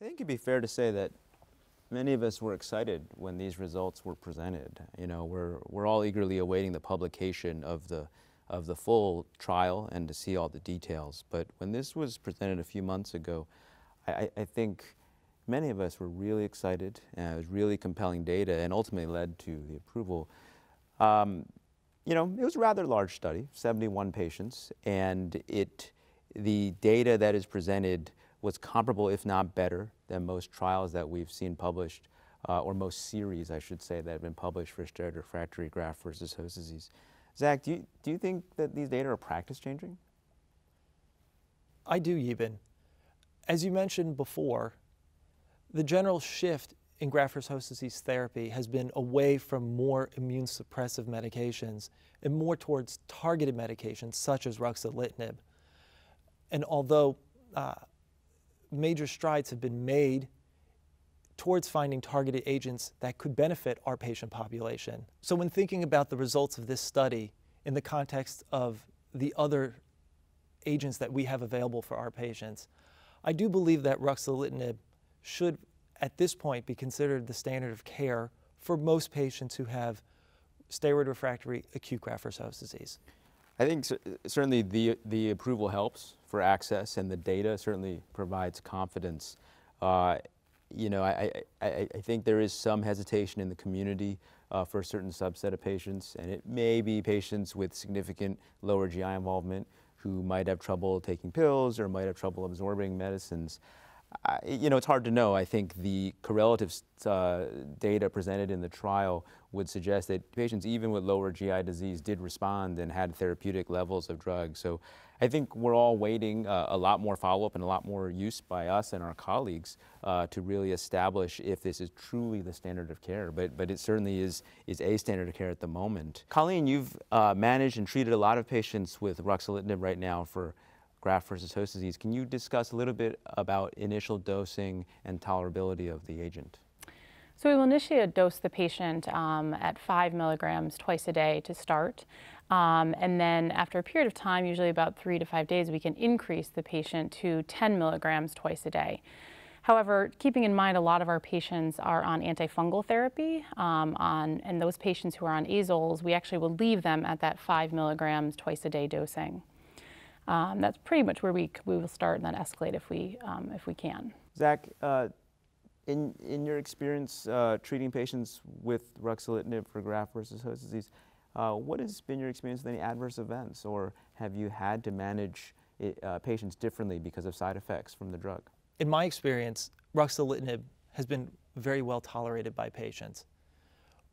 I think it'd be fair to say that many of us were excited when these results were presented. You know, we're, we're all eagerly awaiting the publication of the, of the full trial and to see all the details. But when this was presented a few months ago, I, I think many of us were really excited. it was really compelling data and ultimately led to the approval. Um, you know, it was a rather large study, 71 patients, and it, the data that is presented was comparable, if not better, than most trials that we've seen published, uh, or most series, I should say, that have been published for steroid refractory graft versus host disease. Zach, do you, do you think that these data are practice changing? I do, Yibin. As you mentioned before, the general shift in graft versus host disease therapy has been away from more immune suppressive medications and more towards targeted medications such as ruxolitinib. And although uh, major strides have been made towards finding targeted agents that could benefit our patient population. So when thinking about the results of this study in the context of the other agents that we have available for our patients, I do believe that ruxolitinib should at this point be considered the standard of care for most patients who have steroid refractory acute graft-versus-host disease. I think certainly the, the approval helps for access and the data certainly provides confidence. Uh, you know, I, I, I, think there is some hesitation in the community uh, for a certain subset of patients, and it may be patients with significant lower GI involvement who might have trouble taking pills or might have trouble absorbing medicines. I, you know, it's hard to know. I think the correlative uh, data presented in the trial would suggest that patients, even with lower GI disease, did respond and had therapeutic levels of drugs. So I think we're all waiting uh, a lot more follow up and a lot more use by us and our colleagues uh, to really establish if this is truly the standard of care. But, but it certainly is, is a standard of care at the moment. Colleen, you've uh, managed and treated a lot of patients with ruxolitinib right now for graft versus host disease. Can you discuss a little bit about initial dosing and tolerability of the agent? So we will initially dose the patient um, at five milligrams twice a day to start. Um, and then after a period of time, usually about three to five days, we can increase the patient to 10 milligrams twice a day. However, keeping in mind a lot of our patients are on antifungal therapy, um, on, and those patients who are on azoles, we actually will leave them at that five milligrams twice a day dosing. Um, that's pretty much where we, we will start and then escalate if we, um, if we can. Zach, uh, in, in your experience uh, treating patients with ruxolitinib for graft versus host disease, uh, what has been your experience with any adverse events or have you had to manage it, uh, patients differently because of side effects from the drug? In my experience, ruxolitinib has been very well tolerated by patients.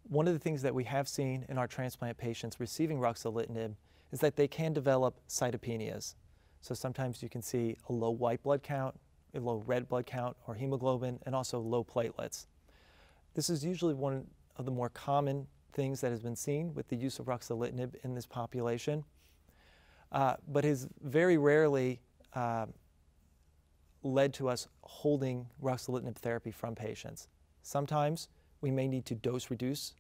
One of the things that we have seen in our transplant patients receiving ruxolitinib is that they can develop cytopenias. So sometimes you can see a low white blood count, a low red blood count or hemoglobin, and also low platelets. This is usually one of the more common things that has been seen with the use of ruxolitinib in this population, uh, but has very rarely uh, led to us holding ruxolitinib therapy from patients. Sometimes we may need to dose reduce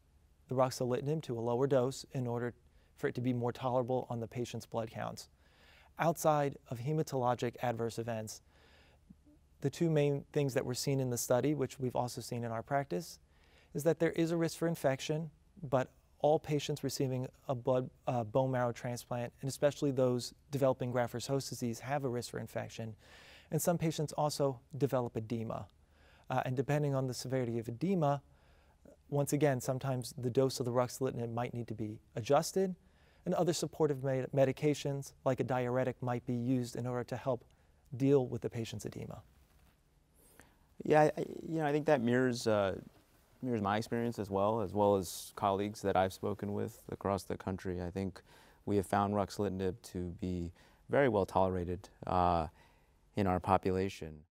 the ruxolitinib to a lower dose in order for it to be more tolerable on the patient's blood counts. Outside of hematologic adverse events, the two main things that were seen in the study, which we've also seen in our practice, is that there is a risk for infection, but all patients receiving a blood, uh, bone marrow transplant, and especially those developing graft versus host disease, have a risk for infection. And some patients also develop edema. Uh, and depending on the severity of edema, once again, sometimes the dose of the ruxolitinib might need to be adjusted and other supportive med medications like a diuretic might be used in order to help deal with the patient's edema. Yeah, I, you know, I think that mirrors uh, mirrors my experience as well, as well as colleagues that I've spoken with across the country. I think we have found ruxolitinib to be very well tolerated uh, in our population.